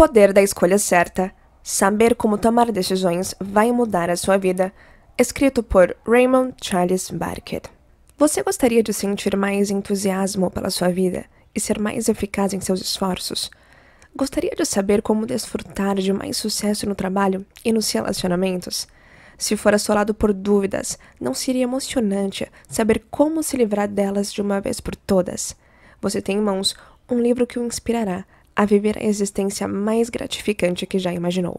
poder da escolha certa. Saber como tomar decisões vai mudar a sua vida. Escrito por Raymond Charles Barker. Você gostaria de sentir mais entusiasmo pela sua vida e ser mais eficaz em seus esforços? Gostaria de saber como desfrutar de mais sucesso no trabalho e nos relacionamentos? Se for assolado por dúvidas, não seria emocionante saber como se livrar delas de uma vez por todas? Você tem em mãos um livro que o inspirará a viver a existência mais gratificante que já imaginou.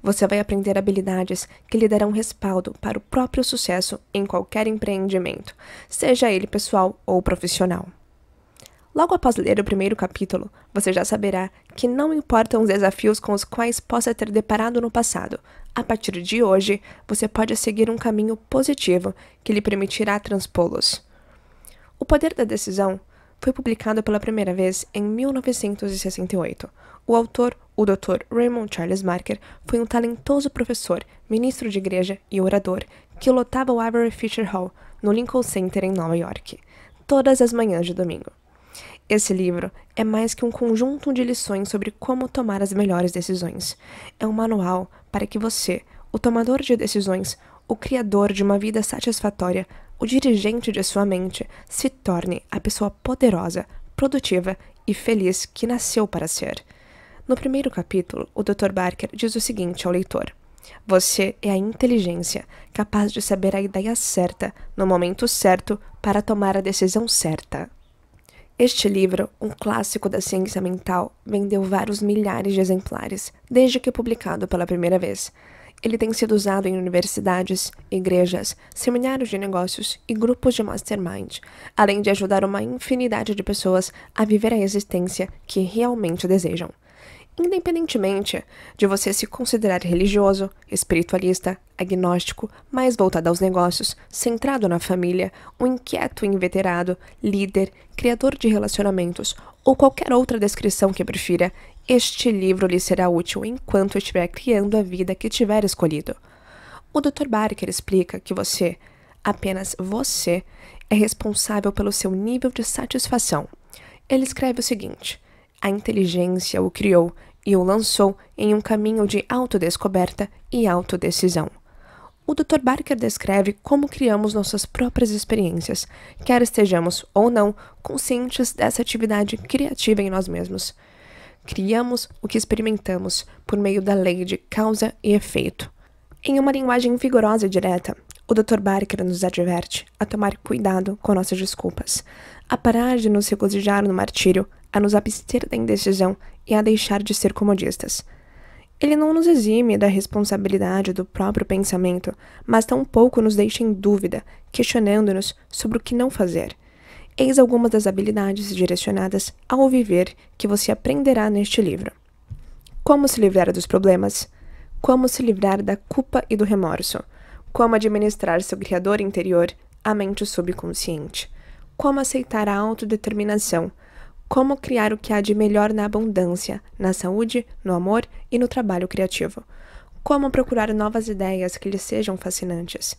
Você vai aprender habilidades que lhe darão respaldo para o próprio sucesso em qualquer empreendimento, seja ele pessoal ou profissional. Logo após ler o primeiro capítulo, você já saberá que não importam os desafios com os quais possa ter deparado no passado, a partir de hoje você pode seguir um caminho positivo que lhe permitirá transpô-los. O poder da decisão foi publicado pela primeira vez em 1968. O autor, o Dr. Raymond Charles Marker, foi um talentoso professor, ministro de igreja e orador que lotava o Avery Fisher Hall, no Lincoln Center em Nova York, todas as manhãs de domingo. Esse livro é mais que um conjunto de lições sobre como tomar as melhores decisões. É um manual para que você, o tomador de decisões, o criador de uma vida satisfatória, o dirigente de sua mente se torne a pessoa poderosa, produtiva e feliz que nasceu para ser. No primeiro capítulo, o Dr. Barker diz o seguinte ao leitor: Você é a inteligência capaz de saber a ideia certa no momento certo para tomar a decisão certa. Este livro, um clássico da ciência mental, vendeu vários milhares de exemplares desde que publicado pela primeira vez. Ele tem sido usado em universidades, igrejas, seminários de negócios e grupos de mastermind, além de ajudar uma infinidade de pessoas a viver a existência que realmente desejam. Independentemente de você se considerar religioso, espiritualista, agnóstico, mais voltado aos negócios, centrado na família, um inquieto inveterado, líder, criador de relacionamentos ou qualquer outra descrição que prefira, este livro lhe será útil enquanto estiver criando a vida que tiver escolhido. O Dr. Barker explica que você, apenas você, é responsável pelo seu nível de satisfação. Ele escreve o seguinte: a inteligência o criou e o lançou em um caminho de autodescoberta e autodecisão. O Dr. Barker descreve como criamos nossas próprias experiências, quer estejamos ou não conscientes dessa atividade criativa em nós mesmos. Criamos o que experimentamos por meio da lei de causa e efeito. Em uma linguagem vigorosa e direta, o Dr. Barker nos adverte a tomar cuidado com nossas desculpas, a parar de nos regozijar no martírio, a nos abster da indecisão e a deixar de ser comodistas. Ele não nos exime da responsabilidade do próprio pensamento, mas tampouco nos deixa em dúvida, questionando-nos sobre o que não fazer eis algumas das habilidades direcionadas ao viver que você aprenderá neste livro. Como se livrar dos problemas? Como se livrar da culpa e do remorso? Como administrar seu criador interior, a mente subconsciente? Como aceitar a autodeterminação? Como criar o que há de melhor na abundância, na saúde, no amor e no trabalho criativo? Como procurar novas ideias que lhe sejam fascinantes?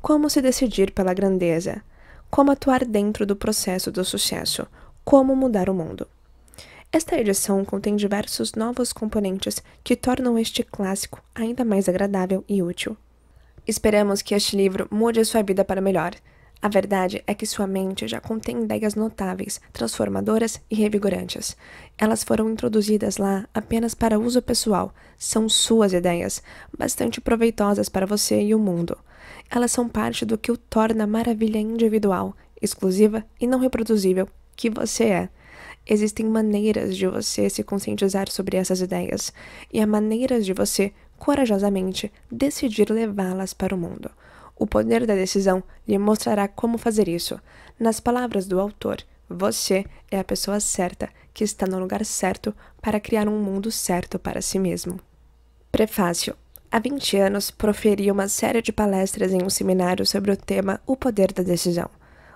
Como se decidir pela grandeza? como atuar dentro do processo do sucesso, como mudar o mundo. Esta edição contém diversos novos componentes que tornam este clássico ainda mais agradável e útil. Esperamos que este livro mude a sua vida para melhor. A verdade é que sua mente já contém ideias notáveis, transformadoras e revigorantes. Elas foram introduzidas lá apenas para uso pessoal, são suas ideias, bastante proveitosas para você e o mundo. Elas são parte do que o torna a maravilha individual, exclusiva e não reproduzível que você é. Existem maneiras de você se conscientizar sobre essas ideias, e há maneiras de você, corajosamente, decidir levá-las para o mundo. O poder da decisão lhe mostrará como fazer isso. Nas palavras do autor, você é a pessoa certa que está no lugar certo para criar um mundo certo para si mesmo. Prefácio há 20 anos, proferi uma série de palestras em um seminário sobre o tema O Poder da Decisão.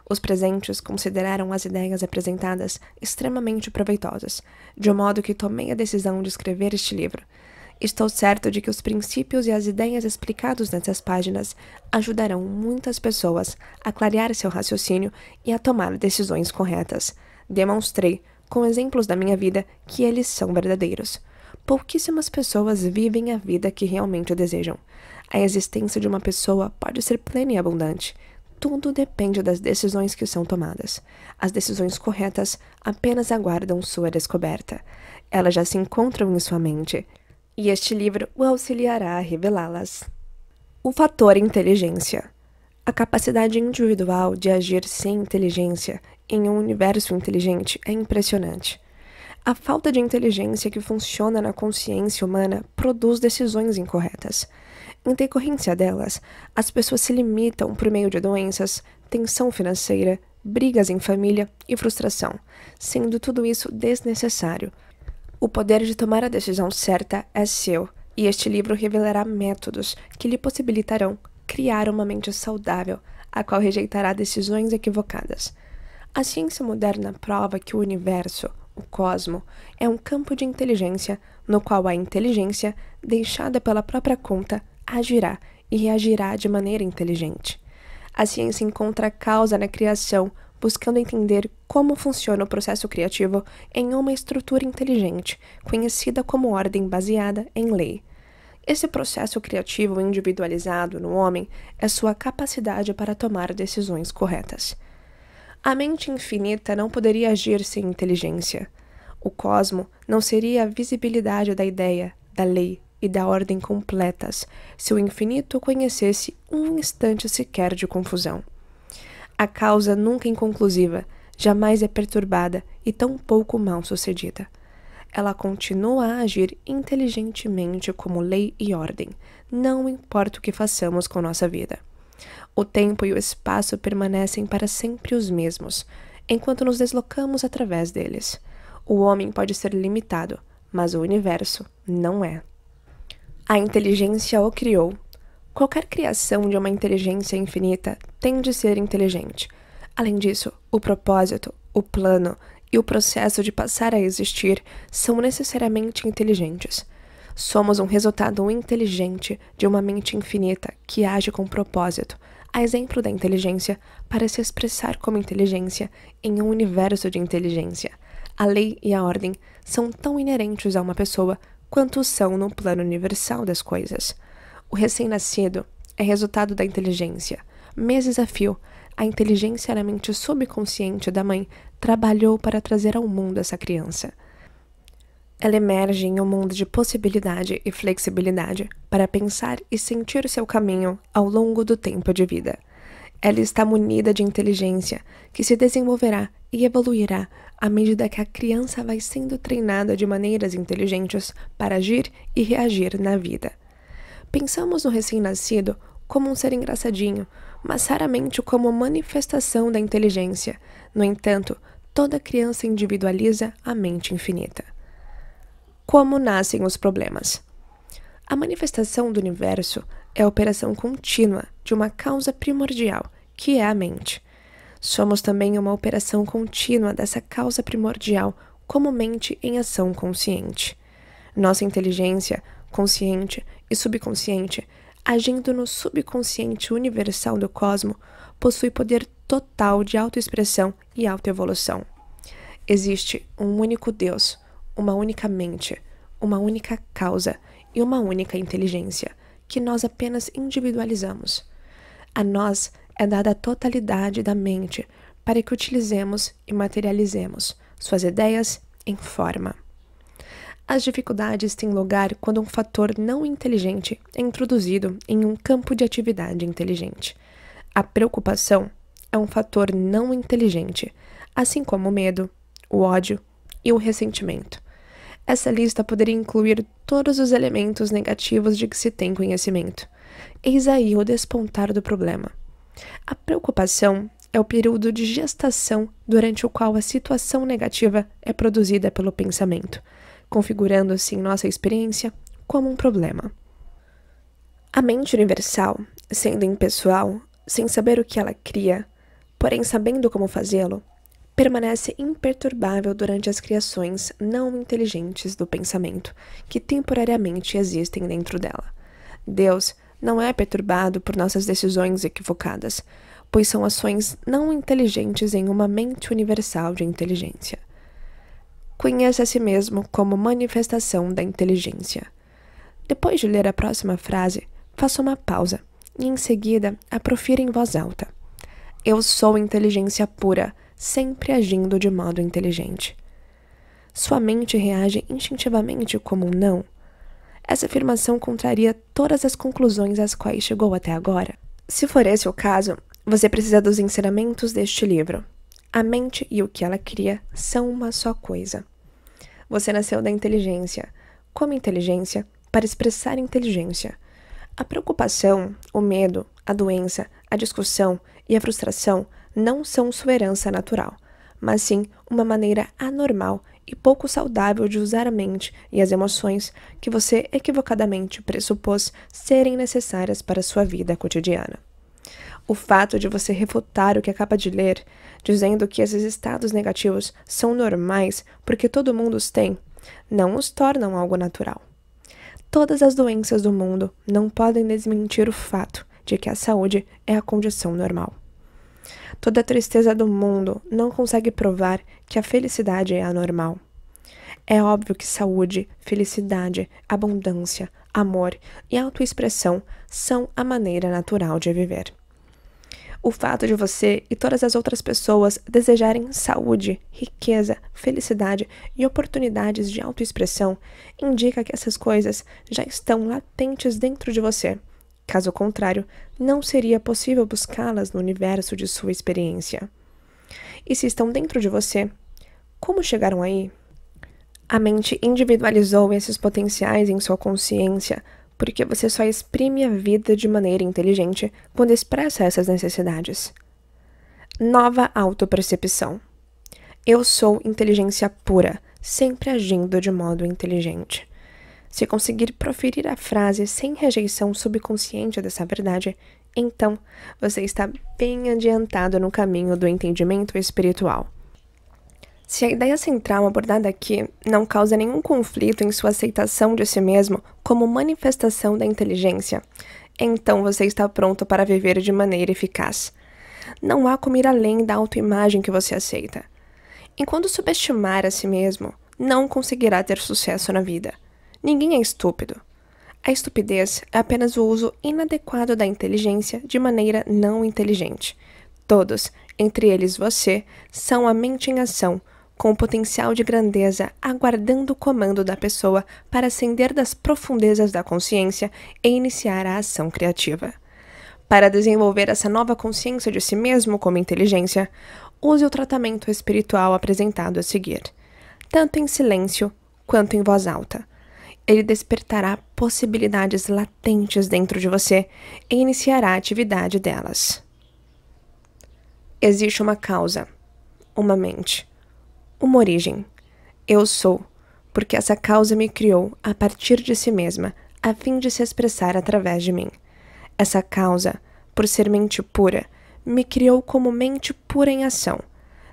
Os presentes consideraram as ideias apresentadas extremamente proveitosas, de um modo que tomei a decisão de escrever este livro. Estou certo de que os princípios e as ideias explicados nessas páginas ajudarão muitas pessoas a clarear seu raciocínio e a tomar decisões corretas. Demonstrei, com exemplos da minha vida, que eles são verdadeiros. Pouquíssimas pessoas vivem a vida que realmente desejam. A existência de uma pessoa pode ser plena e abundante. Tudo depende das decisões que são tomadas. As decisões corretas apenas aguardam sua descoberta. Elas já se encontram em sua mente, e este livro o auxiliará a revelá-las. O fator inteligência a capacidade individual de agir sem inteligência em um universo inteligente é impressionante. A falta de inteligência que funciona na consciência humana produz decisões incorretas. Em decorrência delas, as pessoas se limitam por meio de doenças, tensão financeira, brigas em família e frustração, sendo tudo isso desnecessário. O poder de tomar a decisão certa é seu, e este livro revelará métodos que lhe possibilitarão criar uma mente saudável, a qual rejeitará decisões equivocadas. A ciência moderna prova que o universo, o cosmo, é um campo de inteligência no qual a inteligência, deixada pela própria conta, agirá e reagirá de maneira inteligente. A ciência encontra a causa na criação, buscando entender como funciona o processo criativo em uma estrutura inteligente, conhecida como ordem baseada em lei. Esse processo criativo individualizado no homem é sua capacidade para tomar decisões corretas. A mente infinita não poderia agir sem inteligência. O cosmo não seria a visibilidade da ideia, da lei e da ordem completas se o infinito conhecesse um instante sequer de confusão. A causa nunca inconclusiva, jamais é perturbada e tão pouco mal sucedida. Ela continua a agir inteligentemente como lei e ordem, não importa o que façamos com nossa vida. O tempo e o espaço permanecem para sempre os mesmos, enquanto nos deslocamos através deles. O homem pode ser limitado, mas o universo não é. A inteligência o criou. Qualquer criação de uma inteligência infinita tem de ser inteligente. Além disso, o propósito, o plano e o processo de passar a existir são necessariamente inteligentes. Somos um resultado inteligente de uma mente infinita que age com propósito, a exemplo da inteligência, para se expressar como inteligência em um universo de inteligência. A lei e a ordem são tão inerentes a uma pessoa quanto são no plano universal das coisas. O recém-nascido é resultado da inteligência. Meses a fio, a inteligência na mente subconsciente da mãe trabalhou para trazer ao mundo essa criança. Ela emerge em um mundo de possibilidade e flexibilidade para pensar e sentir seu caminho ao longo do tempo de vida. Ela está munida de inteligência que se desenvolverá e evoluirá à medida que a criança vai sendo treinada de maneiras inteligentes para agir e reagir na vida. Pensamos no recém-nascido como um ser engraçadinho, mas raramente como manifestação da inteligência. No entanto, toda criança individualiza a mente infinita como nascem os problemas. A manifestação do universo é a operação contínua de uma causa primordial, que é a mente. Somos também uma operação contínua dessa causa primordial, como mente em ação consciente. Nossa inteligência, consciente e subconsciente, agindo no subconsciente universal do cosmo, possui poder total de autoexpressão e autoevolução. Existe um único Deus, uma única mente, uma única causa e uma única inteligência, que nós apenas individualizamos. A nós é dada a totalidade da mente para que utilizemos e materializemos suas ideias em forma. As dificuldades têm lugar quando um fator não inteligente é introduzido em um campo de atividade inteligente. A preocupação é um fator não inteligente, assim como o medo, o ódio e o ressentimento. Essa lista poderia incluir todos os elementos negativos de que se tem conhecimento. Eis aí o despontar do problema. A preocupação é o período de gestação durante o qual a situação negativa é produzida pelo pensamento, configurando-se em nossa experiência como um problema. A mente universal, sendo impessoal, sem saber o que ela cria, porém sabendo como fazê-lo, permanece imperturbável durante as criações não inteligentes do pensamento que temporariamente existem dentro dela. Deus não é perturbado por nossas decisões equivocadas, pois são ações não inteligentes em uma mente universal de inteligência. Conheça a si mesmo como manifestação da inteligência. Depois de ler a próxima frase, faça uma pausa e, em seguida, a profira em voz alta. Eu sou inteligência pura sempre agindo de modo inteligente. Sua mente reage instintivamente como um não. Essa afirmação contraria todas as conclusões às quais chegou até agora. Se for esse o caso, você precisa dos ensinamentos deste livro. A mente e o que ela cria são uma só coisa. Você nasceu da inteligência, como inteligência, para expressar inteligência. A preocupação, o medo, a doença, a discussão e a frustração não são sua herança natural, mas sim uma maneira anormal e pouco saudável de usar a mente e as emoções que você equivocadamente pressupôs serem necessárias para sua vida cotidiana. O fato de você refutar o que acaba de ler, dizendo que esses estados negativos são normais porque todo mundo os tem, não os tornam algo natural. Todas as doenças do mundo não podem desmentir o fato de que a saúde é a condição normal. Toda a tristeza do mundo não consegue provar que a felicidade é anormal. É óbvio que saúde, felicidade, abundância, amor e autoexpressão são a maneira natural de viver. O fato de você e todas as outras pessoas desejarem saúde, riqueza, felicidade e oportunidades de autoexpressão indica que essas coisas já estão latentes dentro de você Caso contrário, não seria possível buscá-las no universo de sua experiência. E se estão dentro de você, como chegaram aí? A mente individualizou esses potenciais em sua consciência, porque você só exprime a vida de maneira inteligente quando expressa essas necessidades. Nova autopercepção. Eu sou inteligência pura, sempre agindo de modo inteligente. Se conseguir proferir a frase sem rejeição subconsciente dessa verdade, então você está bem adiantado no caminho do entendimento espiritual. Se a ideia central abordada aqui não causa nenhum conflito em sua aceitação de si mesmo como manifestação da inteligência, então você está pronto para viver de maneira eficaz. Não há como ir além da autoimagem que você aceita. Enquanto subestimar a si mesmo, não conseguirá ter sucesso na vida. Ninguém é estúpido. A estupidez é apenas o uso inadequado da inteligência de maneira não inteligente. Todos, entre eles você, são a mente em ação, com o potencial de grandeza aguardando o comando da pessoa para ascender das profundezas da consciência e iniciar a ação criativa. Para desenvolver essa nova consciência de si mesmo como inteligência, use o tratamento espiritual apresentado a seguir, tanto em silêncio quanto em voz alta ele despertará possibilidades latentes dentro de você e iniciará a atividade delas. Existe uma causa, uma mente, uma origem. Eu sou, porque essa causa me criou a partir de si mesma, a fim de se expressar através de mim. Essa causa, por ser mente pura, me criou como mente pura em ação.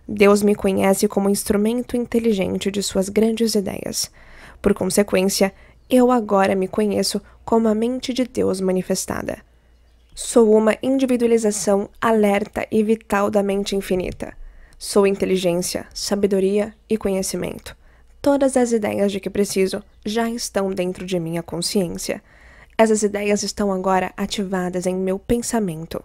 Deus me conhece como instrumento inteligente de suas grandes ideias. Por consequência, eu agora me conheço como a mente de Deus manifestada. Sou uma individualização alerta e vital da mente infinita. Sou inteligência, sabedoria e conhecimento. Todas as ideias de que preciso já estão dentro de minha consciência. Essas ideias estão agora ativadas em meu pensamento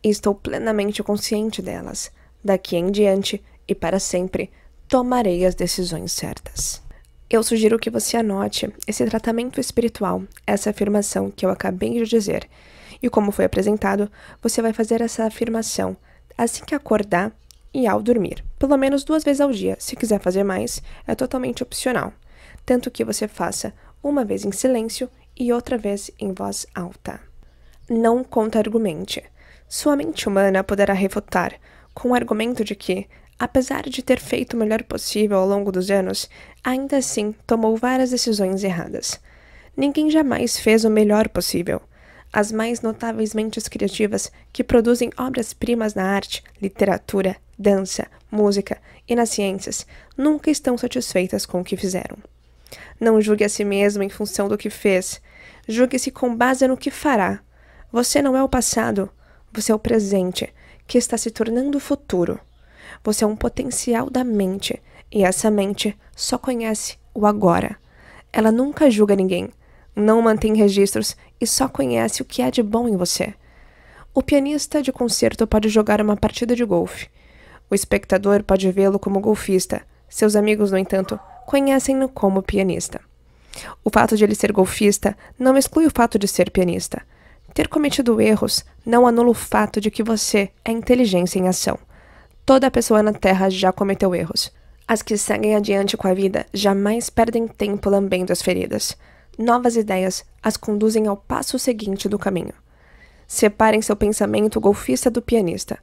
e estou plenamente consciente delas. Daqui em diante e para sempre, tomarei as decisões certas. Eu sugiro que você anote esse tratamento espiritual, essa afirmação que eu acabei de dizer. E como foi apresentado, você vai fazer essa afirmação assim que acordar e ao dormir, pelo menos duas vezes ao dia. Se quiser fazer mais, é totalmente opcional. Tanto que você faça uma vez em silêncio e outra vez em voz alta. Não conta argumente Sua mente humana poderá refutar com o argumento de que Apesar de ter feito o melhor possível ao longo dos anos, ainda assim tomou várias decisões erradas. Ninguém jamais fez o melhor possível. As mais notáveis mentes criativas que produzem obras-primas na arte, literatura, dança, música e nas ciências nunca estão satisfeitas com o que fizeram. Não julgue a si mesmo em função do que fez. Julgue-se com base no que fará. Você não é o passado, você é o presente, que está se tornando o futuro. Você é um potencial da mente, e essa mente só conhece o agora. Ela nunca julga ninguém, não mantém registros e só conhece o que há de bom em você. O pianista de concerto pode jogar uma partida de golfe. O espectador pode vê-lo como golfista. Seus amigos, no entanto, conhecem-no como pianista. O fato de ele ser golfista não exclui o fato de ser pianista. Ter cometido erros não anula o fato de que você é inteligência em ação. Toda pessoa na Terra já cometeu erros. As que seguem adiante com a vida jamais perdem tempo lambendo as feridas. Novas ideias as conduzem ao passo seguinte do caminho. Separem seu pensamento golfista do pianista.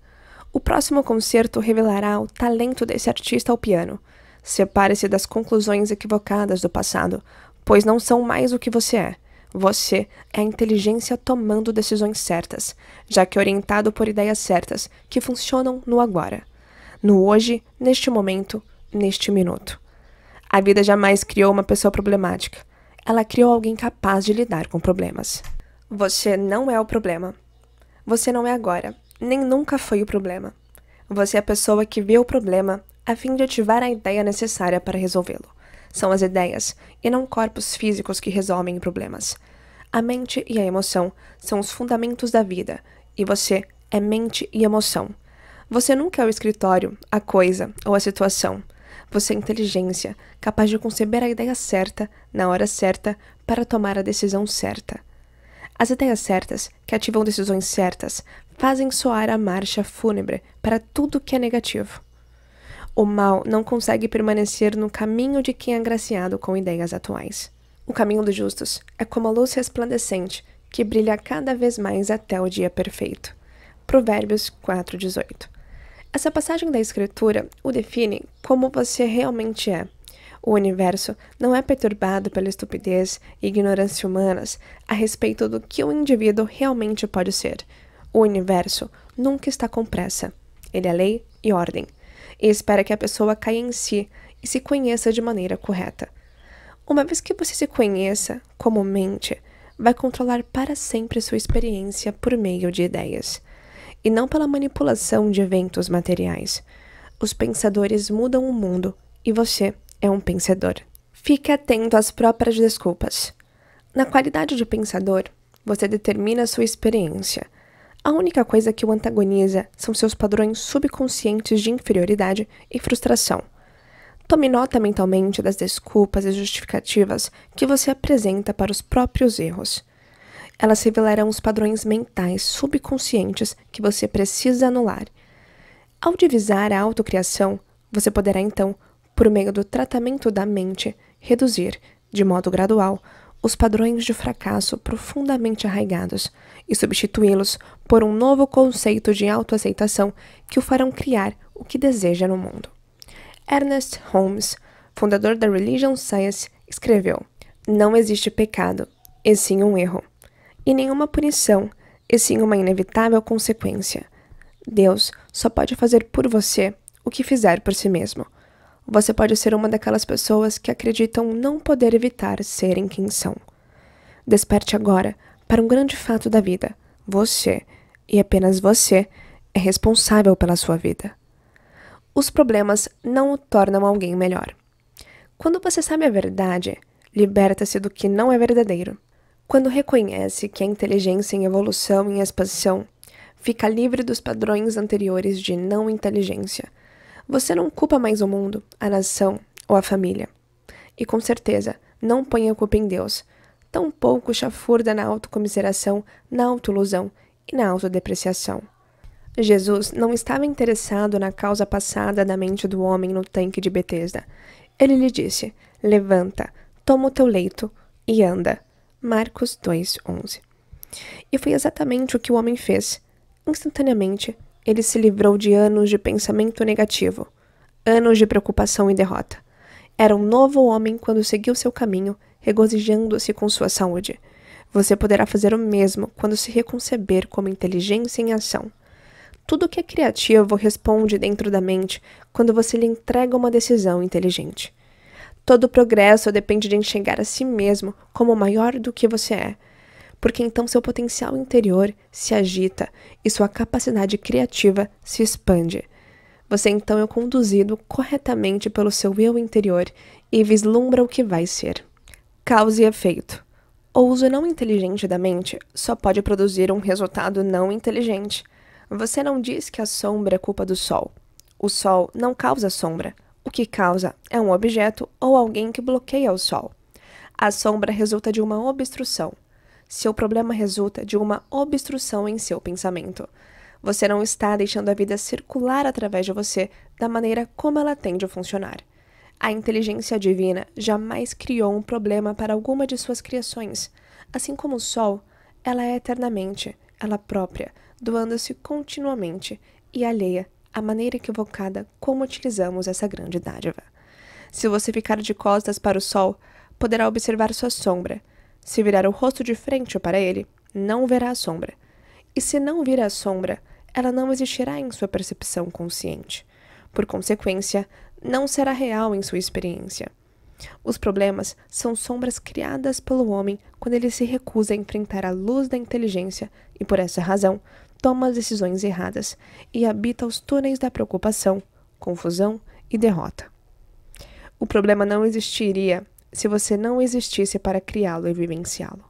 O próximo concerto revelará o talento desse artista ao piano. Separe-se das conclusões equivocadas do passado, pois não são mais o que você é. Você é a inteligência tomando decisões certas, já que orientado por ideias certas que funcionam no agora no hoje, neste momento, neste minuto. A vida jamais criou uma pessoa problemática. Ela criou alguém capaz de lidar com problemas. Você não é o problema. Você não é agora, nem nunca foi o problema. Você é a pessoa que vê o problema a fim de ativar a ideia necessária para resolvê-lo. São as ideias, e não corpos físicos, que resolvem problemas. A mente e a emoção são os fundamentos da vida, e você é mente e emoção. Você nunca é o escritório, a coisa ou a situação. Você é inteligência, capaz de conceber a ideia certa, na hora certa, para tomar a decisão certa. As ideias certas, que ativam decisões certas, fazem soar a marcha fúnebre para tudo que é negativo. O mal não consegue permanecer no caminho de quem é agraciado com ideias atuais. O caminho dos justos é como a luz resplandecente que brilha cada vez mais até o dia perfeito. Provérbios 4:18 essa passagem da Escritura o define como você realmente é. O universo não é perturbado pela estupidez e ignorância humanas a respeito do que o indivíduo realmente pode ser. O universo nunca está com pressa. Ele é lei e ordem, e espera que a pessoa caia em si e se conheça de maneira correta. Uma vez que você se conheça como mente, vai controlar para sempre sua experiência por meio de ideias e não pela manipulação de eventos materiais. Os pensadores mudam o mundo e você é um pensador. Fique atento às próprias desculpas. Na qualidade de pensador, você determina sua experiência. A única coisa que o antagoniza são seus padrões subconscientes de inferioridade e frustração. Tome nota mentalmente das desculpas e justificativas que você apresenta para os próprios erros. Elas revelarão os padrões mentais subconscientes que você precisa anular. Ao divisar a autocriação, você poderá então, por meio do tratamento da mente, reduzir, de modo gradual, os padrões de fracasso profundamente arraigados e substituí-los por um novo conceito de autoaceitação que o farão criar o que deseja no mundo. Ernest Holmes, fundador da Religion Science, escreveu: Não existe pecado, e sim um erro e nenhuma punição, e sim uma inevitável consequência. Deus só pode fazer por você o que fizer por si mesmo. Você pode ser uma daquelas pessoas que acreditam não poder evitar serem quem são. Desperte agora para um grande fato da vida: você, e apenas você, é responsável pela sua vida. Os problemas não o tornam alguém melhor. Quando você sabe a verdade, liberta-se do que não é verdadeiro. Quando reconhece que a inteligência em evolução e expansão fica livre dos padrões anteriores de não inteligência, você não culpa mais o mundo, a nação ou a família. E com certeza, não põe a culpa em Deus, tampouco chafurda na autocomiseração, na autoilusão e na autodepreciação. Jesus não estava interessado na causa passada da mente do homem no tanque de Betesda. Ele lhe disse: Levanta, toma o teu leito e anda. Marcos 2:11. E foi exatamente o que o homem fez. Instantaneamente, ele se livrou de anos de pensamento negativo, anos de preocupação e derrota. Era um novo homem quando seguiu seu caminho, regozijando-se com sua saúde. Você poderá fazer o mesmo quando se reconceber como inteligência em ação. Tudo que é criativo responde dentro da mente quando você lhe entrega uma decisão inteligente. Todo progresso depende de enxergar a si mesmo como maior do que você é, porque então seu potencial interior se agita e sua capacidade criativa se expande. Você então é conduzido corretamente pelo seu eu interior e vislumbra o que vai ser. Causa e efeito. O uso não inteligente da mente só pode produzir um resultado não inteligente. Você não diz que a sombra é culpa do sol. O sol não causa sombra, o que causa é um objeto ou alguém que bloqueia o sol. A sombra resulta de uma obstrução. Seu problema resulta de uma obstrução em seu pensamento. Você não está deixando a vida circular através de você da maneira como ela tende a funcionar. A inteligência divina jamais criou um problema para alguma de suas criações. Assim como o sol, ela é eternamente, ela própria, doando-se continuamente e alheia a maneira equivocada como utilizamos essa grande dádiva. Se você ficar de costas para o sol, poderá observar sua sombra. Se virar o rosto de frente para ele, não verá a sombra. E se não vir a sombra, ela não existirá em sua percepção consciente. Por consequência, não será real em sua experiência. Os problemas são sombras criadas pelo homem quando ele se recusa a enfrentar a luz da inteligência e, por essa razão, toma as decisões erradas e habita os túneis da preocupação, confusão e derrota. O problema não existiria se você não existisse para criá-lo e vivenciá-lo.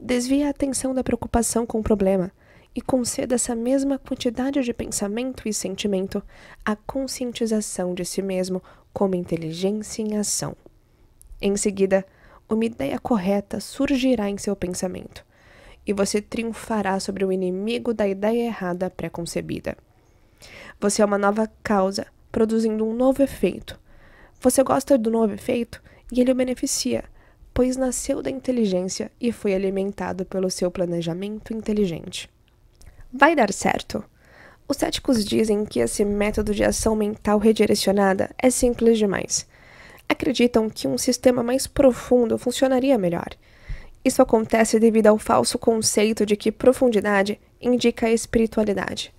Desvie a atenção da preocupação com o problema e conceda essa mesma quantidade de pensamento e sentimento à conscientização de si mesmo como inteligência em ação. Em seguida, uma ideia correta surgirá em seu pensamento e você triunfará sobre o inimigo da ideia errada preconcebida. Você é uma nova causa, produzindo um novo efeito. Você gosta do novo efeito e ele o beneficia, pois nasceu da inteligência e foi alimentado pelo seu planejamento inteligente. Vai dar certo. Os céticos dizem que esse método de ação mental redirecionada é simples demais. Acreditam que um sistema mais profundo funcionaria melhor isso acontece devido ao falso conceito de que profundidade indica a espiritualidade.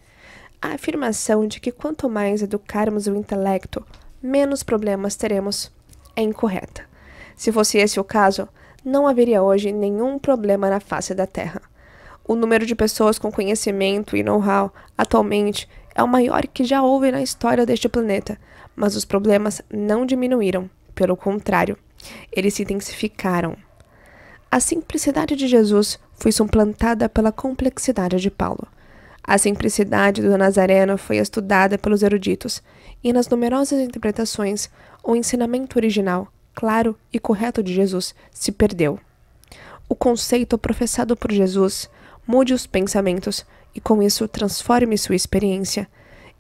A afirmação de que quanto mais educarmos o intelecto, menos problemas teremos é incorreta. Se fosse esse o caso, não haveria hoje nenhum problema na face da Terra. O número de pessoas com conhecimento e know-how atualmente é o maior que já houve na história deste planeta, mas os problemas não diminuíram, pelo contrário, eles se intensificaram. A simplicidade de Jesus foi suplantada pela complexidade de Paulo. A simplicidade do Nazareno foi estudada pelos eruditos, e nas numerosas interpretações, o ensinamento original, claro e correto de Jesus se perdeu. O conceito professado por Jesus mude os pensamentos e, com isso, transforme sua experiência.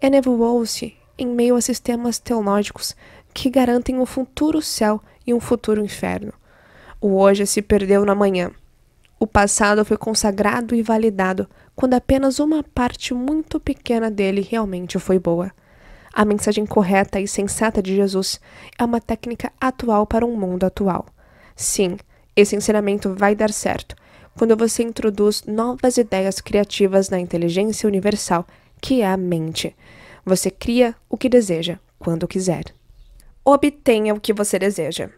Enevoou-se em meio a sistemas teológicos que garantem um futuro céu e um futuro inferno o hoje se perdeu na manhã. O passado foi consagrado e validado quando apenas uma parte muito pequena dele realmente foi boa. A mensagem correta e sensata de Jesus é uma técnica atual para um mundo atual. Sim, esse ensinamento vai dar certo quando você introduz novas ideias criativas na inteligência universal, que é a mente. Você cria o que deseja, quando quiser. Obtenha o que você deseja.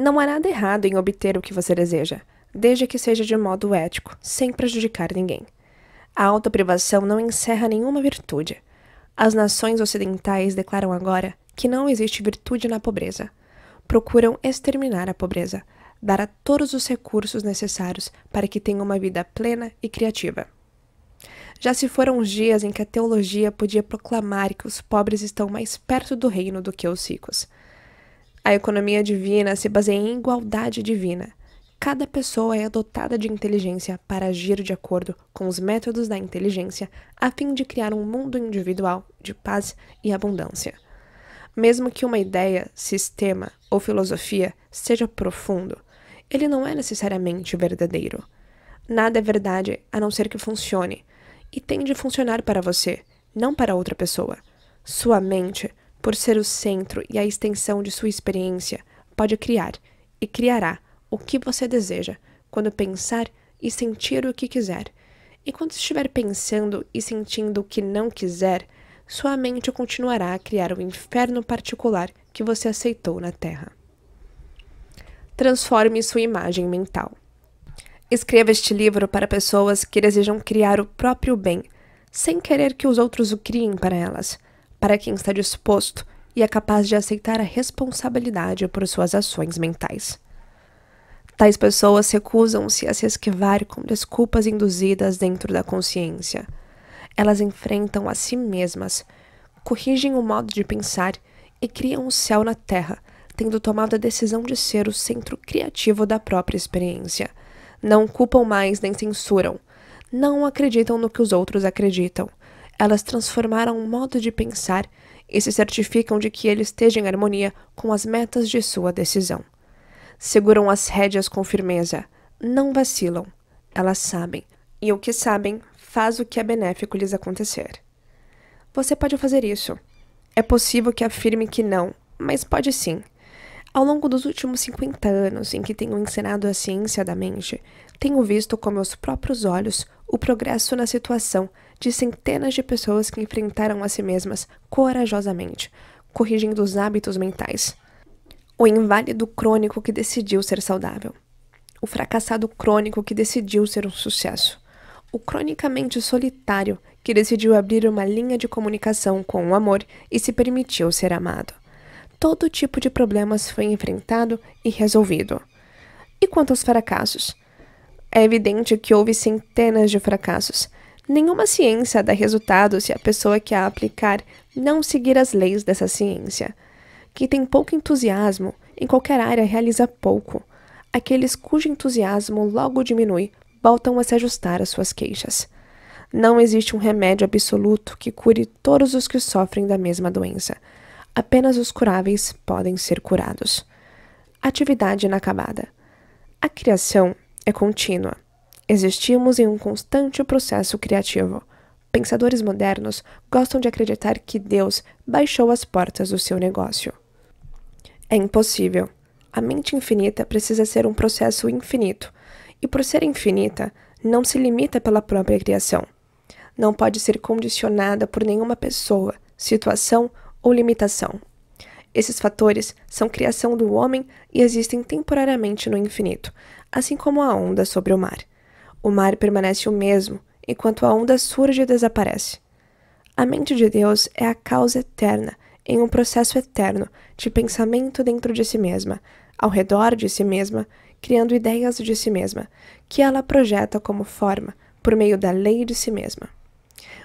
Não há nada errado em obter o que você deseja, desde que seja de modo ético, sem prejudicar ninguém. A autoprivação não encerra nenhuma virtude. As nações ocidentais declaram agora que não existe virtude na pobreza. Procuram exterminar a pobreza, dar a todos os recursos necessários para que tenham uma vida plena e criativa. Já se foram os dias em que a teologia podia proclamar que os pobres estão mais perto do reino do que os ricos. A economia divina se baseia em igualdade divina. Cada pessoa é dotada de inteligência para agir de acordo com os métodos da inteligência, a fim de criar um mundo individual de paz e abundância. Mesmo que uma ideia, sistema ou filosofia seja profundo, ele não é necessariamente verdadeiro. Nada é verdade a não ser que funcione, e tem de funcionar para você, não para outra pessoa. Sua mente por ser o centro e a extensão de sua experiência, pode criar e criará o que você deseja quando pensar e sentir o que quiser. E quando estiver pensando e sentindo o que não quiser, sua mente continuará a criar o inferno particular que você aceitou na Terra. Transforme sua imagem mental. Escreva este livro para pessoas que desejam criar o próprio bem, sem querer que os outros o criem para elas para quem está disposto e é capaz de aceitar a responsabilidade por suas ações mentais. Tais pessoas recusam-se a se esquivar com desculpas induzidas dentro da consciência. Elas enfrentam a si mesmas, corrigem o modo de pensar e criam o um céu na terra, tendo tomado a decisão de ser o centro criativo da própria experiência. Não culpam mais nem censuram. Não acreditam no que os outros acreditam elas transformaram o modo de pensar e se certificam de que ele esteja em harmonia com as metas de sua decisão. Seguram as rédeas com firmeza, não vacilam, elas sabem, e o que sabem faz o que é benéfico lhes acontecer. Você pode fazer isso. É possível que afirme que não, mas pode sim. Ao longo dos últimos 50 anos em que tenho ensinado a ciência da mente, tenho visto com meus próprios olhos o progresso na situação de centenas de pessoas que enfrentaram a si mesmas corajosamente, corrigindo os hábitos mentais. O inválido crônico que decidiu ser saudável. O fracassado crônico que decidiu ser um sucesso. O cronicamente solitário que decidiu abrir uma linha de comunicação com o amor e se permitiu ser amado. Todo tipo de problemas foi enfrentado e resolvido. E quanto aos fracassos? É evidente que houve centenas de fracassos, Nenhuma ciência dá resultado se a pessoa que a aplicar não seguir as leis dessa ciência. Quem tem pouco entusiasmo em qualquer área realiza pouco. Aqueles cujo entusiasmo logo diminui voltam a se ajustar às suas queixas. Não existe um remédio absoluto que cure todos os que sofrem da mesma doença. Apenas os curáveis podem ser curados. Atividade inacabada. A criação é contínua. Existimos em um constante processo criativo. Pensadores modernos gostam de acreditar que Deus baixou as portas do seu negócio. É impossível. A mente infinita precisa ser um processo infinito, e por ser infinita, não se limita pela própria criação. Não pode ser condicionada por nenhuma pessoa, situação ou limitação. Esses fatores são criação do homem e existem temporariamente no infinito, assim como a onda sobre o mar. O mar permanece o mesmo, enquanto a onda surge e desaparece. A mente de Deus é a causa eterna, em um processo eterno de pensamento dentro de si mesma, ao redor de si mesma, criando ideias de si mesma, que ela projeta como forma, por meio da lei de si mesma.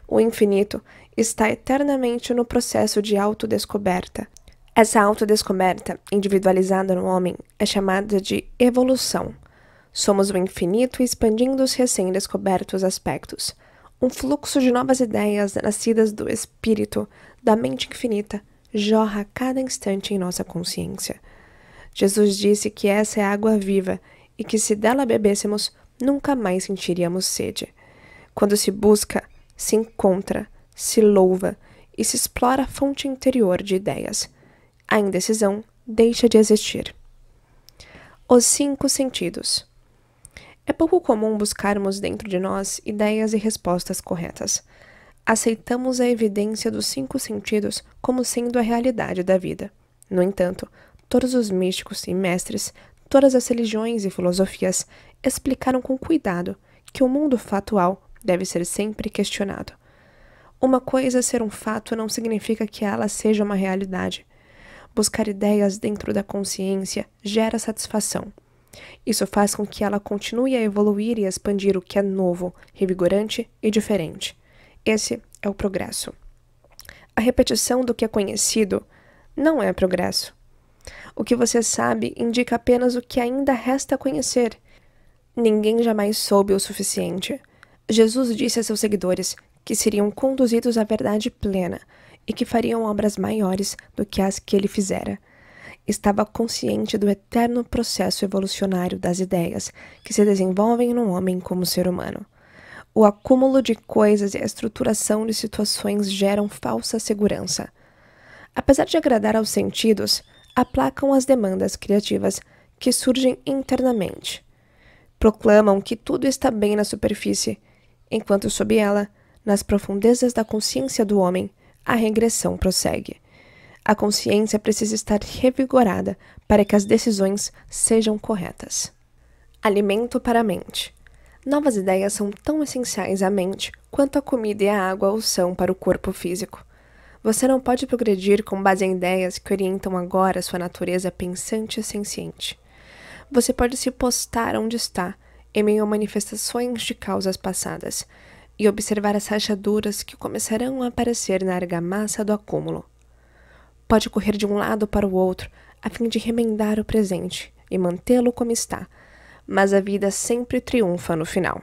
O infinito está eternamente no processo de autodescoberta. Essa autodescoberta, individualizada no homem, é chamada de evolução. Somos o infinito expandindo os recém-descobertos aspectos, um fluxo de novas ideias nascidas do espírito, da mente infinita, jorra a cada instante em nossa consciência. Jesus disse que essa é água viva e que se dela bebêssemos, nunca mais sentiríamos sede. Quando se busca, se encontra, se louva e se explora a fonte interior de ideias. A indecisão deixa de existir. Os cinco sentidos. É pouco comum buscarmos dentro de nós ideias e respostas corretas. Aceitamos a evidência dos cinco sentidos como sendo a realidade da vida. No entanto, todos os místicos e mestres, todas as religiões e filosofias explicaram com cuidado que o mundo fatual deve ser sempre questionado. Uma coisa é ser um fato não significa que ela seja uma realidade. Buscar ideias dentro da consciência gera satisfação, isso faz com que ela continue a evoluir e expandir o que é novo, revigorante e diferente. Esse é o progresso. A repetição do que é conhecido não é progresso. O que você sabe indica apenas o que ainda resta conhecer. Ninguém jamais soube o suficiente. Jesus disse a seus seguidores que seriam conduzidos à verdade plena e que fariam obras maiores do que as que ele fizera estava consciente do eterno processo evolucionário das ideias que se desenvolvem no homem como ser humano. O acúmulo de coisas e a estruturação de situações geram falsa segurança. Apesar de agradar aos sentidos, aplacam as demandas criativas que surgem internamente. Proclamam que tudo está bem na superfície, enquanto sob ela, nas profundezas da consciência do homem, a regressão prossegue. A consciência precisa estar revigorada para que as decisões sejam corretas. Alimento para a mente. Novas ideias são tão essenciais à mente quanto a comida e a água o são para o corpo físico. Você não pode progredir com base em ideias que orientam agora sua natureza pensante e senciente. Você pode se postar onde está, em meio a manifestações de causas passadas, e observar as rachaduras que começarão a aparecer na argamassa do acúmulo pode correr de um lado para o outro, a fim de remendar o presente e mantê-lo como está, mas a vida sempre triunfa no final.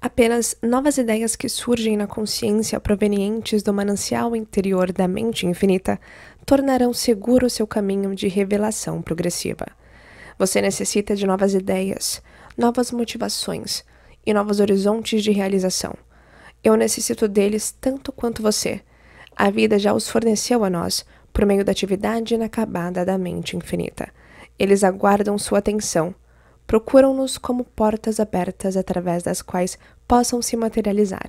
Apenas novas ideias que surgem na consciência provenientes do manancial interior da mente infinita tornarão seguro o seu caminho de revelação progressiva. Você necessita de novas ideias, novas motivações e novos horizontes de realização. Eu necessito deles tanto quanto você. A vida já os forneceu a nós, por meio da atividade inacabada da mente infinita. Eles aguardam sua atenção. Procuram-nos como portas abertas através das quais possam se materializar.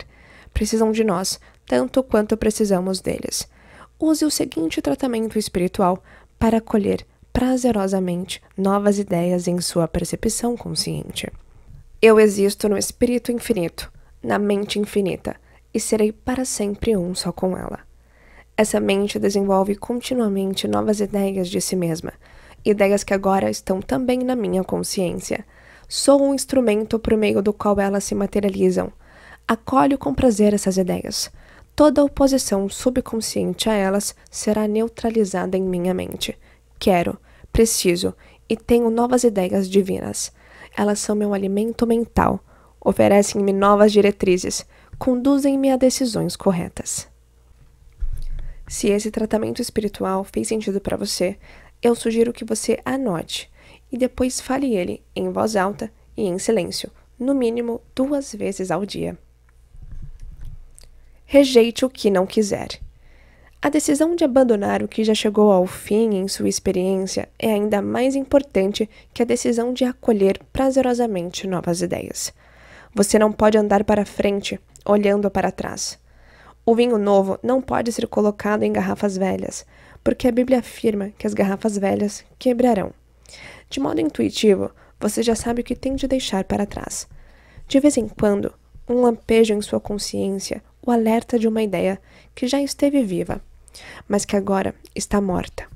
Precisam de nós, tanto quanto precisamos deles. Use o seguinte tratamento espiritual para acolher prazerosamente novas ideias em sua percepção consciente. Eu existo no espírito infinito, na mente infinita, e serei para sempre um só com ela. Essa mente desenvolve continuamente novas ideias de si mesma, ideias que agora estão também na minha consciência. Sou um instrumento por meio do qual elas se materializam. Acolho com prazer essas ideias. Toda oposição subconsciente a elas será neutralizada em minha mente. Quero, preciso e tenho novas ideias divinas. Elas são meu alimento mental, oferecem-me novas diretrizes, conduzem-me a decisões corretas. Se esse tratamento espiritual fez sentido para você, eu sugiro que você anote e depois fale ele em voz alta e em silêncio, no mínimo duas vezes ao dia. Rejeite o que não quiser. A decisão de abandonar o que já chegou ao fim em sua experiência é ainda mais importante que a decisão de acolher prazerosamente novas ideias. Você não pode andar para frente olhando para trás. O vinho novo não pode ser colocado em garrafas velhas, porque a Bíblia afirma que as garrafas velhas quebrarão. De modo intuitivo, você já sabe o que tem de deixar para trás. De vez em quando, um lampejo em sua consciência o alerta de uma ideia que já esteve viva, mas que agora está morta.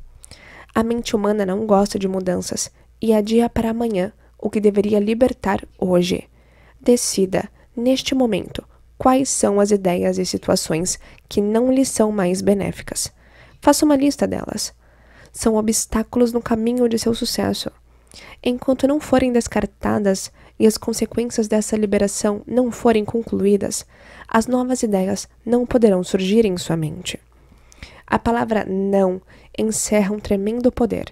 A mente humana não gosta de mudanças e adia para amanhã o que deveria libertar hoje. Decida, neste momento, quais são as ideias e situações que não lhe são mais benéficas. Faça uma lista delas. São obstáculos no caminho de seu sucesso. Enquanto não forem descartadas e as consequências dessa liberação não forem concluídas, as novas ideias não poderão surgir em sua mente. A palavra não encerra um tremendo poder.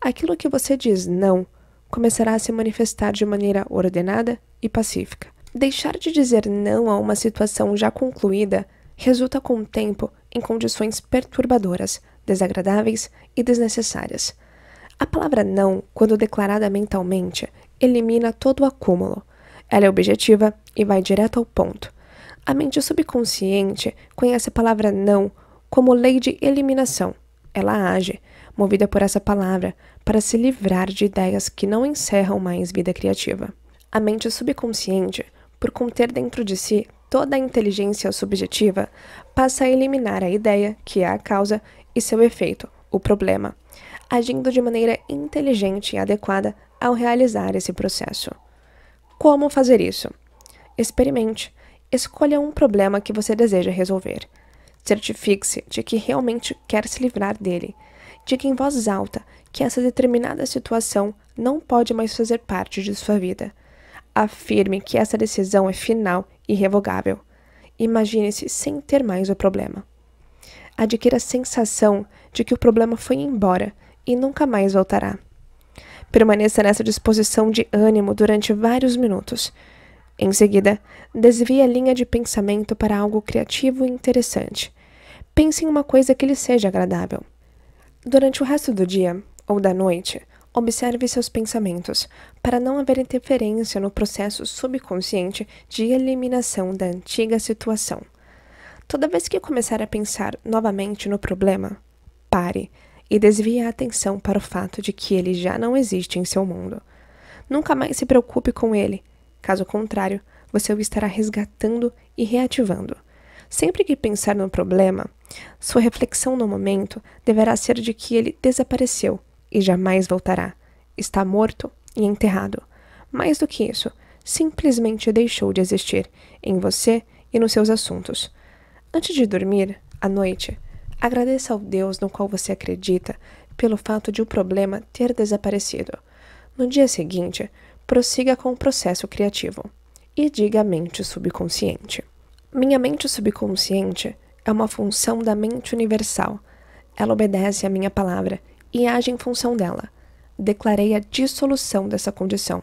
Aquilo que você diz não começará a se manifestar de maneira ordenada e pacífica. Deixar de dizer não a uma situação já concluída resulta com o tempo em condições perturbadoras, desagradáveis e desnecessárias. A palavra não, quando declarada mentalmente, elimina todo o acúmulo. Ela é objetiva e vai direto ao ponto. A mente subconsciente conhece a palavra não como lei de eliminação. Ela age, movida por essa palavra, para se livrar de ideias que não encerram mais vida criativa. A mente subconsciente por conter dentro de si toda a inteligência subjetiva, passa a eliminar a ideia, que é a causa, e seu efeito, o problema, agindo de maneira inteligente e adequada ao realizar esse processo. Como fazer isso? Experimente. Escolha um problema que você deseja resolver. Certifique-se de que realmente quer se livrar dele. Diga em voz alta que essa determinada situação não pode mais fazer parte de sua vida afirme que essa decisão é final e irrevogável. Imagine-se sem ter mais o problema. Adquira a sensação de que o problema foi embora e nunca mais voltará. Permaneça nessa disposição de ânimo durante vários minutos. Em seguida, desvie a linha de pensamento para algo criativo e interessante. Pense em uma coisa que lhe seja agradável. Durante o resto do dia ou da noite, observe seus pensamentos, para não haver interferência no processo subconsciente de eliminação da antiga situação. Toda vez que começar a pensar novamente no problema, pare e desvie a atenção para o fato de que ele já não existe em seu mundo. Nunca mais se preocupe com ele, caso contrário, você o estará resgatando e reativando. Sempre que pensar no problema, sua reflexão no momento deverá ser de que ele desapareceu e jamais voltará. Está morto e enterrado. Mais do que isso, simplesmente deixou de existir em você e nos seus assuntos. Antes de dormir, à noite, agradeça ao Deus no qual você acredita pelo fato de o problema ter desaparecido. No dia seguinte, prossiga com o processo criativo e diga à mente subconsciente. Minha mente subconsciente é uma função da mente universal. Ela obedece à minha palavra e age em função dela declarei a dissolução dessa condição.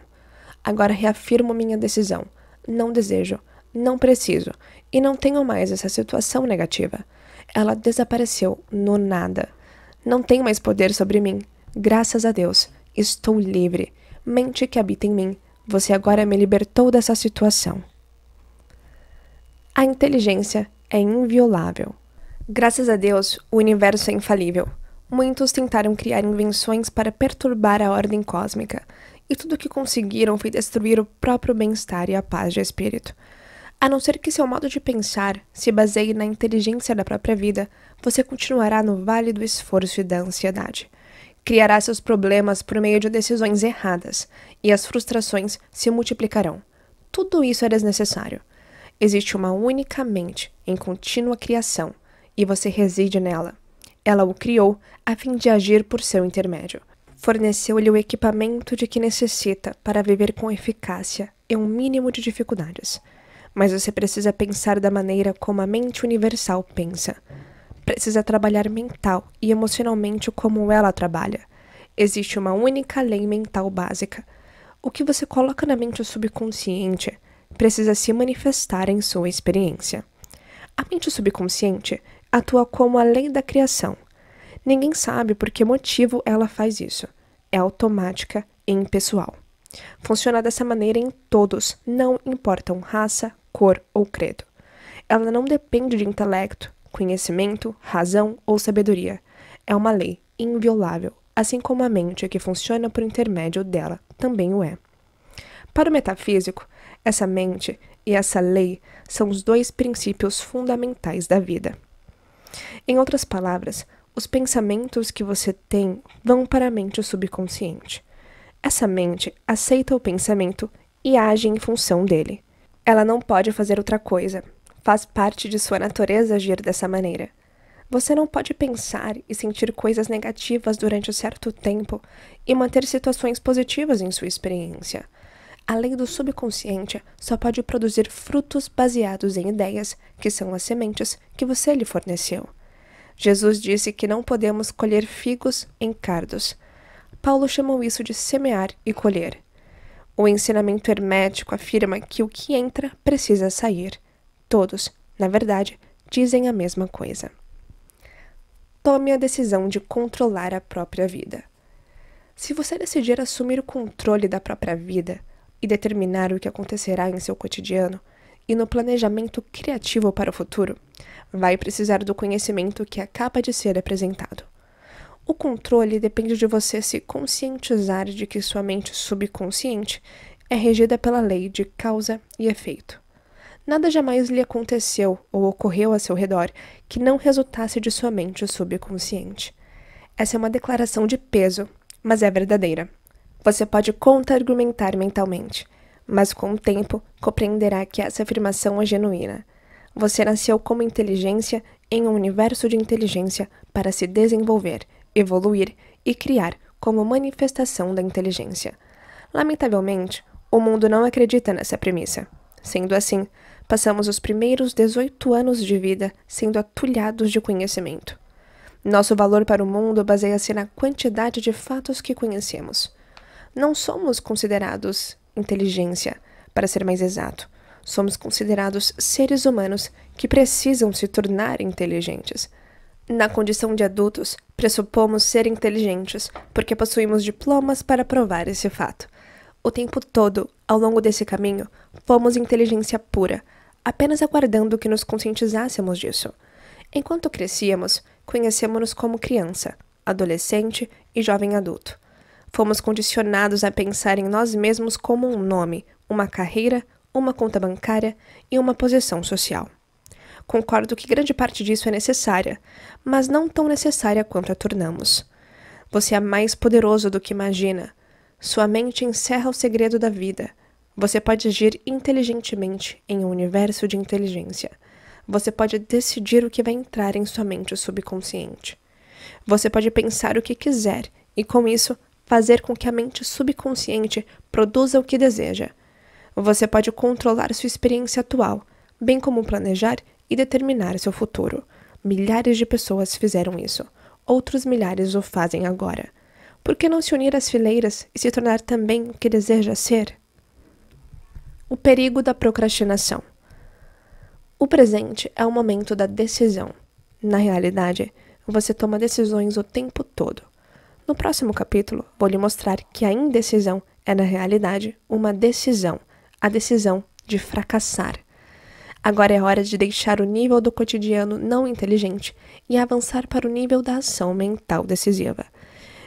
Agora reafirmo minha decisão. Não desejo, não preciso e não tenho mais essa situação negativa. Ela desapareceu no nada. Não tem mais poder sobre mim. Graças a Deus, estou livre. Mente que habita em mim, você agora me libertou dessa situação. A inteligência é inviolável. Graças a Deus, o universo é infalível. Muitos tentaram criar invenções para perturbar a ordem cósmica, e tudo o que conseguiram foi destruir o próprio bem-estar e a paz de espírito. A não ser que seu modo de pensar se baseie na inteligência da própria vida, você continuará no vale do esforço e da ansiedade. Criará seus problemas por meio de decisões erradas, e as frustrações se multiplicarão. Tudo isso é desnecessário. Existe uma única mente em contínua criação, e você reside nela. Ela o criou a fim de agir por seu intermédio. Forneceu-lhe o equipamento de que necessita para viver com eficácia e um mínimo de dificuldades. Mas você precisa pensar da maneira como a mente universal pensa. Precisa trabalhar mental e emocionalmente como ela trabalha. Existe uma única lei mental básica. O que você coloca na mente subconsciente precisa se manifestar em sua experiência. A mente subconsciente atua como a lei da criação. Ninguém sabe por que motivo ela faz isso. É automática e impessoal. Funciona dessa maneira em todos, não importam raça, cor ou credo. Ela não depende de intelecto, conhecimento, razão ou sabedoria. É uma lei inviolável, assim como a mente que funciona por intermédio dela também o é. Para o metafísico, essa mente e essa lei são os dois princípios fundamentais da vida. Em outras palavras, os pensamentos que você tem vão para a mente subconsciente. Essa mente aceita o pensamento e age em função dele. Ela não pode fazer outra coisa. Faz parte de sua natureza agir dessa maneira. Você não pode pensar e sentir coisas negativas durante um certo tempo e manter situações positivas em sua experiência além do subconsciente só pode produzir frutos baseados em ideias, que são as sementes que você lhe forneceu. Jesus disse que não podemos colher figos em cardos. Paulo chamou isso de semear e colher. O ensinamento hermético afirma que o que entra precisa sair. Todos, na verdade, dizem a mesma coisa. Tome a decisão de controlar a própria vida. Se você decidir assumir o controle da própria vida, e determinar o que acontecerá em seu cotidiano e no planejamento criativo para o futuro, vai precisar do conhecimento que acaba de ser apresentado. O controle depende de você se conscientizar de que sua mente subconsciente é regida pela lei de causa e efeito. Nada jamais lhe aconteceu ou ocorreu a seu redor que não resultasse de sua mente subconsciente. Essa é uma declaração de peso, mas é verdadeira. Você pode contra-argumentar mentalmente, mas com o tempo compreenderá que essa afirmação é genuína. Você nasceu como inteligência em um universo de inteligência para se desenvolver, evoluir e criar como manifestação da inteligência. Lamentavelmente, o mundo não acredita nessa premissa. Sendo assim, passamos os primeiros 18 anos de vida sendo atulhados de conhecimento. Nosso valor para o mundo baseia-se na quantidade de fatos que conhecemos. Não somos considerados inteligência, para ser mais exato. Somos considerados seres humanos que precisam se tornar inteligentes. Na condição de adultos, pressupomos ser inteligentes porque possuímos diplomas para provar esse fato. O tempo todo, ao longo desse caminho, fomos inteligência pura, apenas aguardando que nos conscientizássemos disso. Enquanto crescíamos, conhecemos-nos como criança, adolescente e jovem adulto. Fomos condicionados a pensar em nós mesmos como um nome, uma carreira, uma conta bancária e uma posição social. Concordo que grande parte disso é necessária, mas não tão necessária quanto a tornamos. Você é mais poderoso do que imagina. Sua mente encerra o segredo da vida. Você pode agir inteligentemente em um universo de inteligência. Você pode decidir o que vai entrar em sua mente subconsciente. Você pode pensar o que quiser e, com isso, fazer com que a mente subconsciente produza o que deseja. Você pode controlar sua experiência atual, bem como planejar e determinar seu futuro. Milhares de pessoas fizeram isso. Outros milhares o fazem agora. Por que não se unir às fileiras e se tornar também o que deseja ser? O perigo da procrastinação. O presente é o momento da decisão. Na realidade, você toma decisões o tempo todo. No próximo capítulo, vou lhe mostrar que a indecisão é, na realidade, uma decisão, a decisão de fracassar. Agora é hora de deixar o nível do cotidiano não inteligente e avançar para o nível da ação mental decisiva.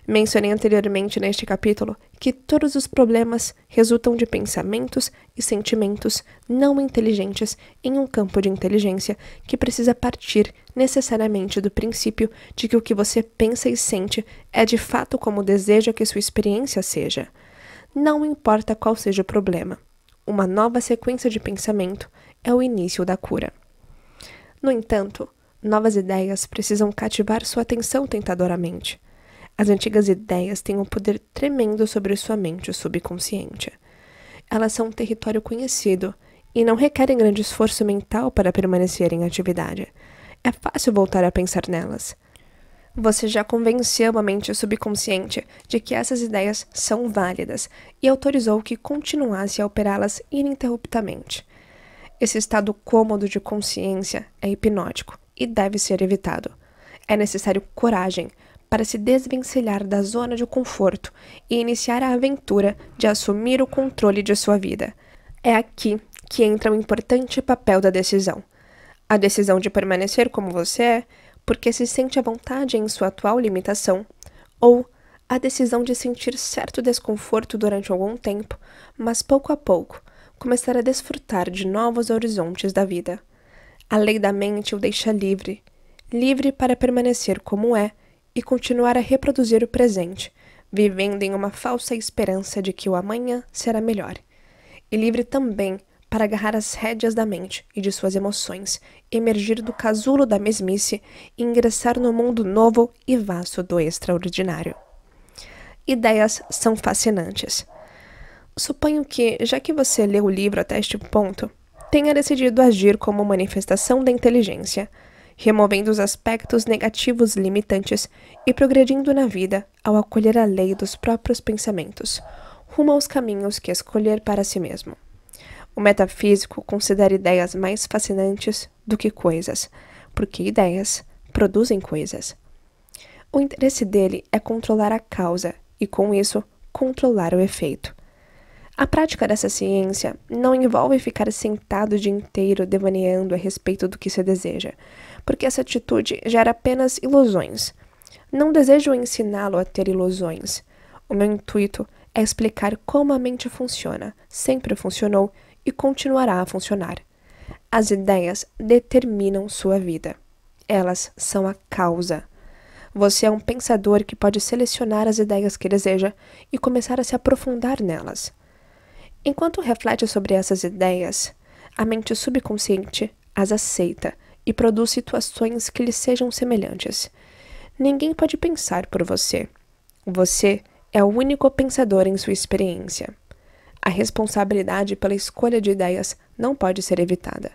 Mencionei anteriormente neste capítulo que todos os problemas resultam de pensamentos e sentimentos não inteligentes em um campo de inteligência que precisa partir necessariamente do princípio de que o que você pensa e sente é de fato como deseja que sua experiência seja. Não importa qual seja o problema, uma nova sequência de pensamento é o início da cura. No entanto, novas ideias precisam cativar sua atenção tentadoramente. As antigas ideias têm um poder tremendo sobre sua mente subconsciente. Elas são um território conhecido e não requerem grande esforço mental para permanecer em atividade. É fácil voltar a pensar nelas. Você já convenceu a mente subconsciente de que essas ideias são válidas e autorizou que continuasse a operá-las ininterruptamente. Esse estado cômodo de consciência é hipnótico e deve ser evitado. É necessário coragem para se desvencilhar da zona de conforto e iniciar a aventura de assumir o controle de sua vida. É aqui que entra o importante papel da decisão. A decisão de permanecer como você é, porque se sente à vontade em sua atual limitação, ou a decisão de sentir certo desconforto durante algum tempo, mas pouco a pouco começar a desfrutar de novos horizontes da vida. A lei da mente o deixa livre, livre para permanecer como é e continuar a reproduzir o presente, vivendo em uma falsa esperança de que o amanhã será melhor. E livre também para agarrar as rédeas da mente e de suas emoções, emergir do casulo da mesmice e ingressar no mundo novo e vasto do extraordinário. Ideias são fascinantes. Suponho que, já que você leu o livro até este ponto, tenha decidido agir como manifestação da inteligência removendo os aspectos negativos limitantes e progredindo na vida ao acolher a lei dos próprios pensamentos, rumo aos caminhos que escolher para si mesmo. O metafísico considera ideias mais fascinantes do que coisas, porque ideias produzem coisas. O interesse dele é controlar a causa e, com isso, controlar o efeito. A prática dessa ciência não envolve ficar sentado o dia inteiro devaneando a respeito do que se deseja, porque essa atitude gera apenas ilusões. Não desejo ensiná-lo a ter ilusões. O meu intuito é explicar como a mente funciona, sempre funcionou e continuará a funcionar. As ideias determinam sua vida. Elas são a causa. Você é um pensador que pode selecionar as ideias que deseja e começar a se aprofundar nelas. Enquanto reflete sobre essas ideias, a mente subconsciente as aceita e produz situações que lhe sejam semelhantes. Ninguém pode pensar por você. Você é o único pensador em sua experiência. A responsabilidade pela escolha de ideias não pode ser evitada.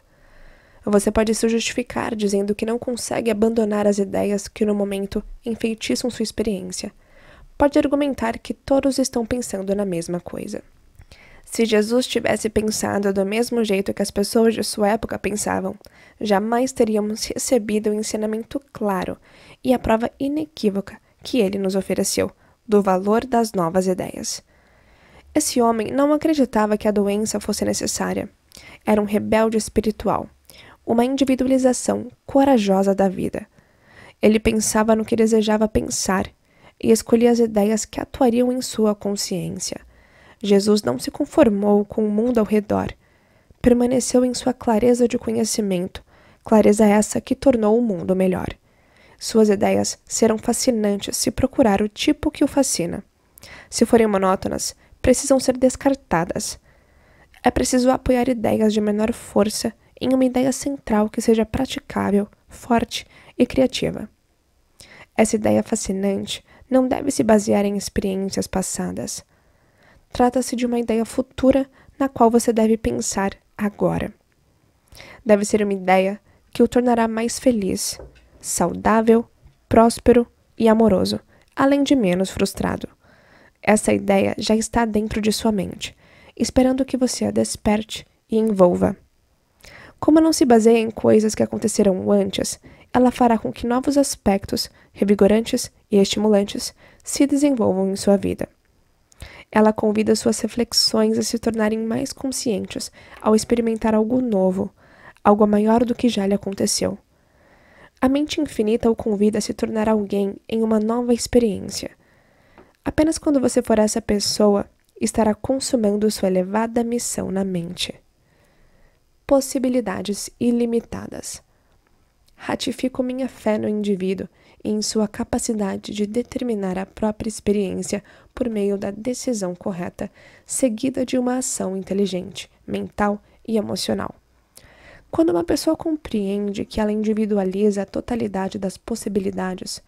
Você pode se justificar dizendo que não consegue abandonar as ideias que no momento enfeitiçam sua experiência. Pode argumentar que todos estão pensando na mesma coisa. Se Jesus tivesse pensado do mesmo jeito que as pessoas de sua época pensavam, jamais teríamos recebido o ensinamento claro e a prova inequívoca que ele nos ofereceu do valor das novas ideias. Esse homem não acreditava que a doença fosse necessária. Era um rebelde espiritual, uma individualização corajosa da vida. Ele pensava no que desejava pensar e escolhia as ideias que atuariam em sua consciência. Jesus não se conformou com o mundo ao redor. Permaneceu em sua clareza de conhecimento, clareza essa que tornou o mundo melhor. Suas ideias serão fascinantes se procurar o tipo que o fascina. Se forem monótonas, precisam ser descartadas. É preciso apoiar ideias de menor força em uma ideia central que seja praticável, forte e criativa. Essa ideia fascinante não deve se basear em experiências passadas, Trata-se de uma ideia futura na qual você deve pensar agora. Deve ser uma ideia que o tornará mais feliz, saudável, próspero e amoroso, além de menos frustrado. Essa ideia já está dentro de sua mente, esperando que você a desperte e envolva. Como não se baseia em coisas que aconteceram antes, ela fará com que novos aspectos, revigorantes e estimulantes, se desenvolvam em sua vida. Ela convida suas reflexões a se tornarem mais conscientes ao experimentar algo novo, algo maior do que já lhe aconteceu. A mente infinita o convida a se tornar alguém em uma nova experiência. Apenas quando você for essa pessoa, estará consumando sua elevada missão na mente. Possibilidades ilimitadas ratifico minha fé no indivíduo e em sua capacidade de determinar a própria experiência por meio da decisão correta, seguida de uma ação inteligente, mental e emocional. Quando uma pessoa compreende que ela individualiza a totalidade das possibilidades,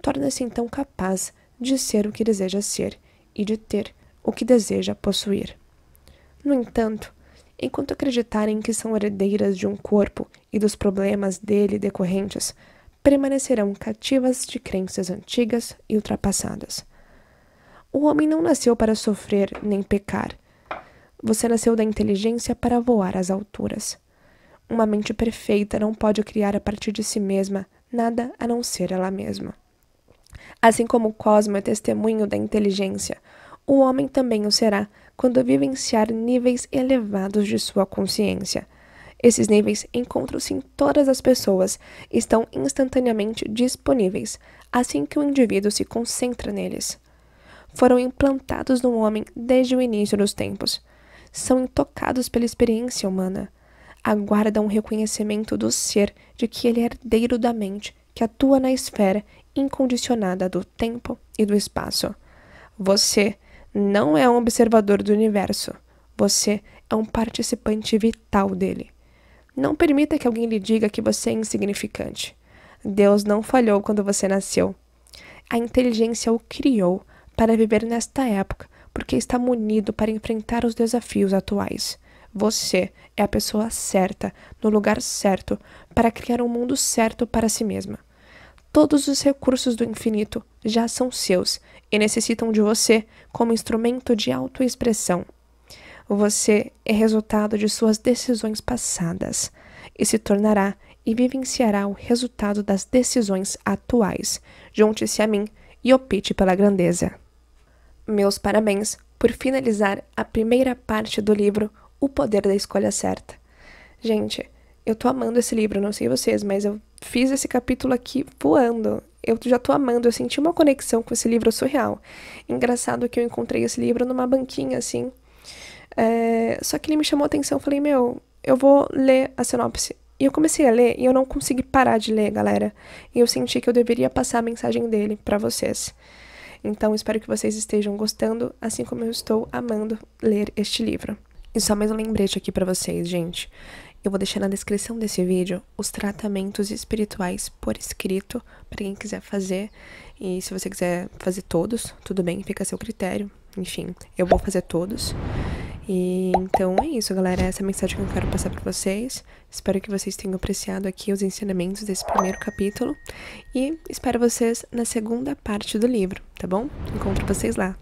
torna-se então capaz de ser o que deseja ser e de ter o que deseja possuir. No entanto, enquanto acreditarem que são herdeiras de um corpo e dos problemas dele decorrentes, permanecerão cativas de crenças antigas e ultrapassadas. O homem não nasceu para sofrer nem pecar. Você nasceu da inteligência para voar às alturas. Uma mente perfeita não pode criar a partir de si mesma nada a não ser ela mesma. Assim como o cosmo é testemunho da inteligência, o homem também o será quando vivenciar níveis elevados de sua consciência. Esses níveis encontram-se em todas as pessoas e estão instantaneamente disponíveis, assim que o indivíduo se concentra neles. Foram implantados no homem desde o início dos tempos. São intocados pela experiência humana. Aguardam o reconhecimento do ser de que ele é herdeiro da mente, que atua na esfera incondicionada do tempo e do espaço. Você não é um observador do universo. Você é um participante vital dele. Não permita que alguém lhe diga que você é insignificante. Deus não falhou quando você nasceu. A inteligência o criou para viver nesta época, porque está munido para enfrentar os desafios atuais. Você é a pessoa certa, no lugar certo, para criar um mundo certo para si mesma. Todos os recursos do infinito já são seus e necessitam de você como instrumento de autoexpressão. Você é resultado de suas decisões passadas e se tornará e vivenciará o resultado das decisões atuais. Junte-se a mim e opte pela grandeza. Meus parabéns por finalizar a primeira parte do livro O Poder da Escolha Certa. Gente, eu tô amando esse livro, não sei vocês, mas eu fiz esse capítulo aqui voando. Eu já tô amando, eu senti uma conexão com esse livro surreal. Engraçado que eu encontrei esse livro numa banquinha, assim. É... Só que ele me chamou a atenção, eu falei, meu, eu vou ler a sinopse. E eu comecei a ler e eu não consegui parar de ler, galera. E eu senti que eu deveria passar a mensagem dele para vocês. Então, espero que vocês estejam gostando, assim como eu estou amando ler este livro. E só mais um lembrete aqui para vocês, gente. Eu vou deixar na descrição desse vídeo os tratamentos espirituais por escrito para quem quiser fazer. E se você quiser fazer todos, tudo bem, fica a seu critério. Enfim, eu vou fazer todos. E então é isso, galera. Essa é a mensagem que eu quero passar para vocês. Espero que vocês tenham apreciado aqui os ensinamentos desse primeiro capítulo. E espero vocês na segunda parte do livro, tá bom? Encontro vocês lá.